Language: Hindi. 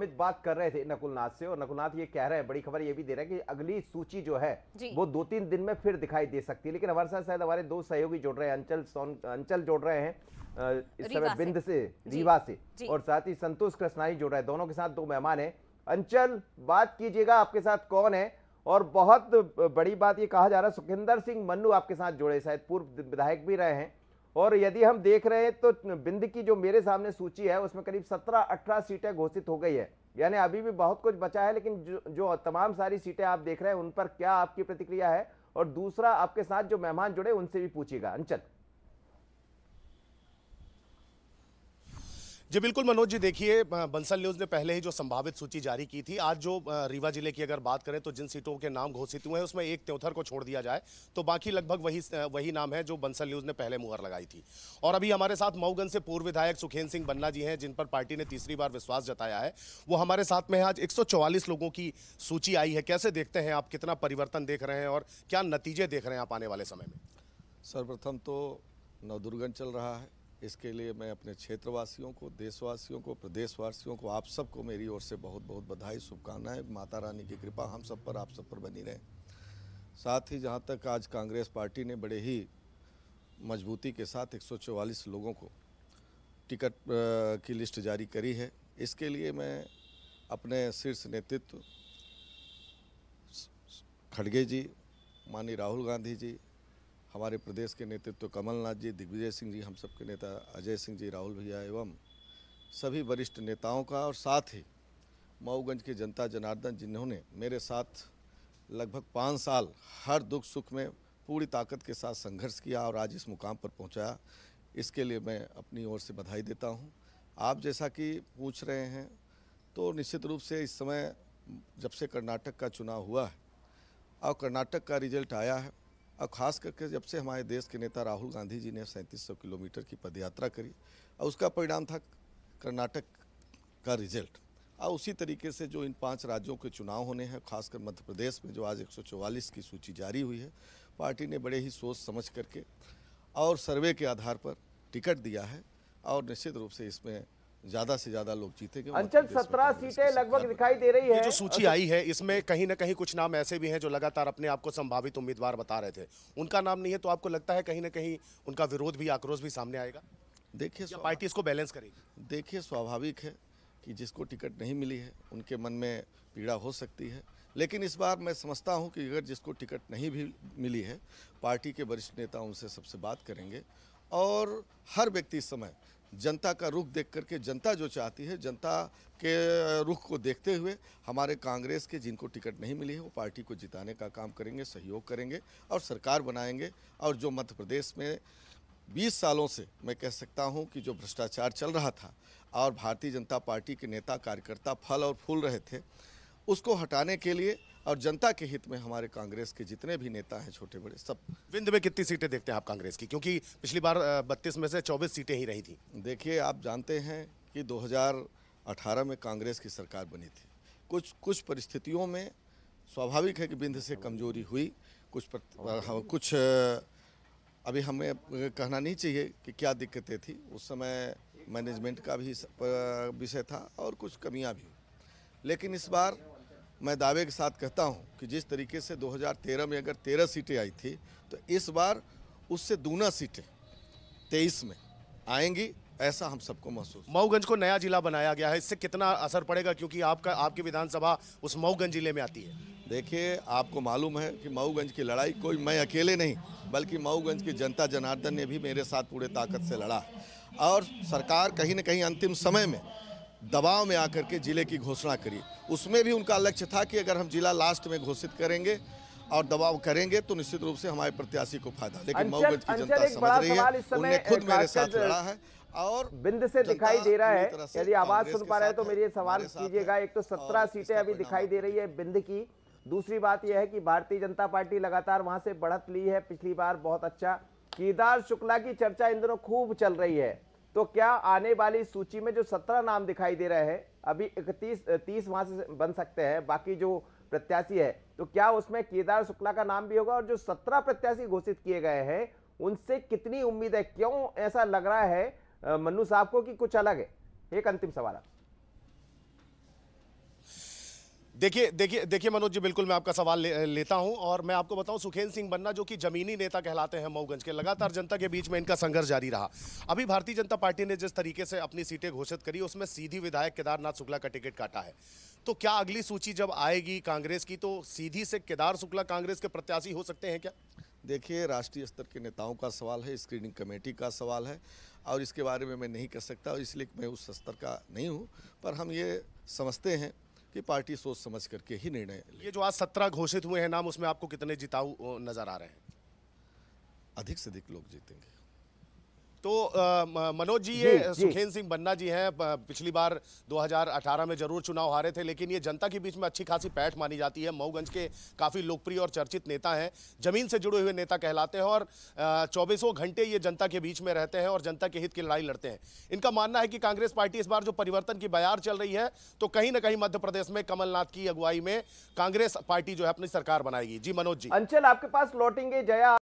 अमित बात कर रहे थे नकुलनाथ से और नकुलनाथ ये कह रहे हैं बड़ी खबर ये भी दे रहे हैं कि अगली सूची जो है वो दो तीन दिन में फिर दिखाई दे सकती है लेकिन हमारे साथ शायद हमारे दो सहयोगी जोड़ रहे हैं अंचल सोन अंचल जोड़ रहे हैं इस समय बिंद से रीवा से और साथ ही संतोष कृष्णाई जोड़ रहे हैं दोनों के साथ दो मेहमान है अंचल बात कीजिएगा आपके साथ कौन है और बहुत बड़ी बात ये कहा जा रहा है सुखिंदर सिंह मन्नू आपके साथ जुड़े शायद पूर्व विधायक भी रहे हैं और यदि हम देख रहे हैं तो बिंद की जो मेरे सामने सूची है उसमें करीब सत्रह अठारह सीटें घोषित हो गई है यानी अभी भी बहुत कुछ बचा है लेकिन जो, जो तमाम सारी सीटें आप देख रहे हैं उन पर क्या आपकी प्रतिक्रिया है और दूसरा आपके साथ जो मेहमान जुड़े उनसे भी पूछिएगा अंचल जी बिल्कुल मनोज जी देखिए बंसल न्यूज़ ने पहले ही जो संभावित सूची जारी की थी आज जो रीवा जिले की अगर बात करें तो जिन सीटों के नाम घोषित हुए हैं उसमें एक त्योथर को छोड़ दिया जाए तो बाकी लगभग वही वही नाम है जो बंसल न्यूज़ ने पहले मुहर लगाई थी और अभी हमारे साथ मऊगंज से पूर्व विधायक सुखेंद्र सिंह बन्ना जी हैं जिन पर पार्टी ने तीसरी बार विश्वास जताया है वो हमारे साथ में है आज एक लोगों की सूची आई है कैसे देखते हैं आप कितना परिवर्तन देख रहे हैं और क्या नतीजे देख रहे हैं आप आने वाले समय में सर्वप्रथम तो नवदुर्गन चल रहा है इसके लिए मैं अपने क्षेत्रवासियों को देशवासियों को प्रदेशवासियों को आप सबको मेरी ओर से बहुत बहुत बधाई शुभकामनाएं माता रानी की कृपा हम सब पर आप सब पर बनी रहे साथ ही जहां तक आज कांग्रेस पार्टी ने बड़े ही मजबूती के साथ 144 लोगों को टिकट की लिस्ट जारी करी है इसके लिए मैं अपने शीर्ष नेतृत्व खड़गे जी माननीय राहुल गांधी जी हमारे प्रदेश के नेतृत्व तो कमलनाथ जी दिग्विजय सिंह जी हम सब के नेता अजय सिंह जी राहुल भैया एवं सभी वरिष्ठ नेताओं का और साथ ही मऊगंज के जनता जनार्दन जिन्होंने मेरे साथ लगभग पाँच साल हर दुख सुख में पूरी ताकत के साथ संघर्ष किया और आज इस मुकाम पर पहुंचाया इसके लिए मैं अपनी ओर से बधाई देता हूं आप जैसा कि पूछ रहे हैं तो निश्चित रूप से इस समय जब से कर्नाटक का चुनाव हुआ है और कर्नाटक का रिजल्ट आया है और ख़ास करके जब से हमारे देश के नेता राहुल गांधी जी ने सैंतीस सौ किलोमीटर की पदयात्रा करी और उसका परिणाम था कर्नाटक का रिजल्ट और उसी तरीके से जो इन पांच राज्यों के चुनाव होने हैं खासकर मध्य प्रदेश में जो आज 144 की सूची जारी हुई है पार्टी ने बड़े ही सोच समझ करके और सर्वे के आधार पर टिकट दिया है और निश्चित रूप से इसमें ज्यादा से ज्यादा लोग जीते अंचल सत्रह सीटें लगभग दिखाई दे रही है जो सूची आई है इसमें कहीं ना कहीं कुछ नाम ऐसे भी हैं जो लगातार अपने आप को संभावित उम्मीदवार बता रहे थे उनका नाम नहीं है तो आपको लगता है कहीं ना कहीं उनका विरोध भी आक्रोश भी सामने आएगा देखिए पार्टी इसको बैलेंस करेगी देखिए स्वाभाविक है कि जिसको टिकट नहीं मिली है उनके मन में पीड़ा हो सकती है लेकिन इस बार मैं समझता हूं कि अगर जिसको टिकट नहीं भी मिली है पार्टी के वरिष्ठ नेता उनसे सबसे बात करेंगे और हर व्यक्ति इस समय जनता का रुख देख करके जनता जो चाहती है जनता के रुख को देखते हुए हमारे कांग्रेस के जिनको टिकट नहीं मिली है वो पार्टी को जिताने का काम करेंगे सहयोग करेंगे और सरकार बनाएंगे और जो मध्य प्रदेश में 20 सालों से मैं कह सकता हूं कि जो भ्रष्टाचार चल रहा था और भारतीय जनता पार्टी के नेता कार्यकर्ता फल और फूल रहे थे उसको हटाने के लिए और जनता के हित में हमारे कांग्रेस के जितने भी नेता हैं छोटे बड़े सब विंध में कितनी सीटें देखते हैं आप कांग्रेस की क्योंकि पिछली बार बत्तीस में से चौबीस सीटें ही रही थी देखिए आप जानते हैं कि 2018 में कांग्रेस की सरकार बनी थी कुछ कुछ परिस्थितियों में स्वाभाविक है कि बिंद से कमजोरी हुई कुछ पर, हाँ, कुछ अभी हमें कहना नहीं चाहिए कि क्या दिक्कतें थी उस समय मैनेजमेंट का भी विषय था और कुछ कमियां भी लेकिन इस बार मैं दावे के साथ कहता हूं कि जिस तरीके से 2013 में अगर 13 सीटें आई थी तो इस बार उससे दूना सीटें 23 में आएंगी ऐसा हम सबको महसूस मऊगंज को नया जिला बनाया गया है इससे कितना असर पड़ेगा क्योंकि आपका आपकी विधानसभा उस मऊगंज जिले में आती है देखिए आपको मालूम है कि मऊगंज की लड़ाई कोई मैं अकेले नहीं बल्कि मऊगंज की जनता जनार्दन ने भी मेरे साथ पूरे ताकत से लड़ा और सरकार कहीं ना कहीं अंतिम समय में दबाव में आकर के ज़िले की घोषणा करी उसमें भी उनका लक्ष्य था कि अगर हम जिला लास्ट में घोषित करेंगे और दबाव करेंगे तो निश्चित रूप से हमारे प्रत्याशी को फायदा लेकिन मऊगंज की जनता समझ रही है उन्हें खुद मेरे साथ लड़ा है और बिंद से दिखाई दे रहा है यदि आवाज सुन पा रहे हैं तो मेरे सवाल कीजिएगा एक तो सत्रह सीटें अभी दिखाई दे रही है बिंद की दूसरी बात यह है कि भारतीय जनता पार्टी लगातार वहां से बढ़त ली है पिछली बार बहुत अच्छा केदार शुक्ला की चर्चा इन दिनों खूब चल रही है तो क्या आने वाली सूची में जो सत्रह नाम दिखाई दे रहे हैं अभी इकतीस तीस वहां से बन सकते हैं बाकी जो प्रत्याशी है तो क्या उसमें केदार शुक्ला का नाम भी होगा और जो सत्रह प्रत्याशी घोषित किए गए हैं उनसे कितनी उम्मीद है क्यों ऐसा लग रहा है मनु साहब को कि कुछ अलग है एक अंतिम सवाल है देखिए देखिए देखिए मनोज जी बिल्कुल मैं आपका सवाल ले, लेता हूं और मैं आपको बताऊं सुखेंद्र सिंह बन्ना जो कि जमीनी नेता कहलाते हैं मऊगंज के लगातार जनता के बीच में इनका संघर्ष जारी रहा अभी भारतीय जनता पार्टी ने जिस तरीके से अपनी सीटें घोषित करी उसमें सीधी विधायक केदारनाथ शुक्ला का टिकट काटा है तो क्या अगली सूची जब आएगी कांग्रेस की तो सीधी से केदार शुक्ला कांग्रेस के प्रत्याशी हो सकते हैं क्या देखिए राष्ट्रीय स्तर के नेताओं का सवाल है स्क्रीनिंग कमेटी का सवाल है और इसके बारे में मैं नहीं कर सकता और इसलिए मैं उस स्तर का नहीं हूँ पर हम ये समझते हैं कि पार्टी सोच समझ करके ही निर्णय ये जो आज सत्रह घोषित हुए हैं नाम उसमें आपको कितने जिताऊ नज़र आ रहे हैं अधिक से अधिक लोग जीतेंगे तो मनोज जी ये सुखेन सिंह बन्ना जी हैं पिछली बार 2018 में जरूर चुनाव हारे थे लेकिन ये जनता के बीच में अच्छी खासी पैठ मानी जाती है मऊगंज के काफ़ी लोकप्रिय और चर्चित नेता हैं जमीन से जुड़े हुए नेता कहलाते हैं और चौबीसों घंटे ये जनता के बीच में रहते हैं और जनता के हित की लड़ाई लड़ते हैं इनका मानना है कि कांग्रेस पार्टी इस बार जो परिवर्तन की बयार चल रही है तो कहीं ना कहीं मध्य प्रदेश में कमलनाथ की अगुवाई में कांग्रेस पार्टी जो है अपनी सरकार बनाएगी जी मनोज जी अंचल आपके पास लौटेंगे जया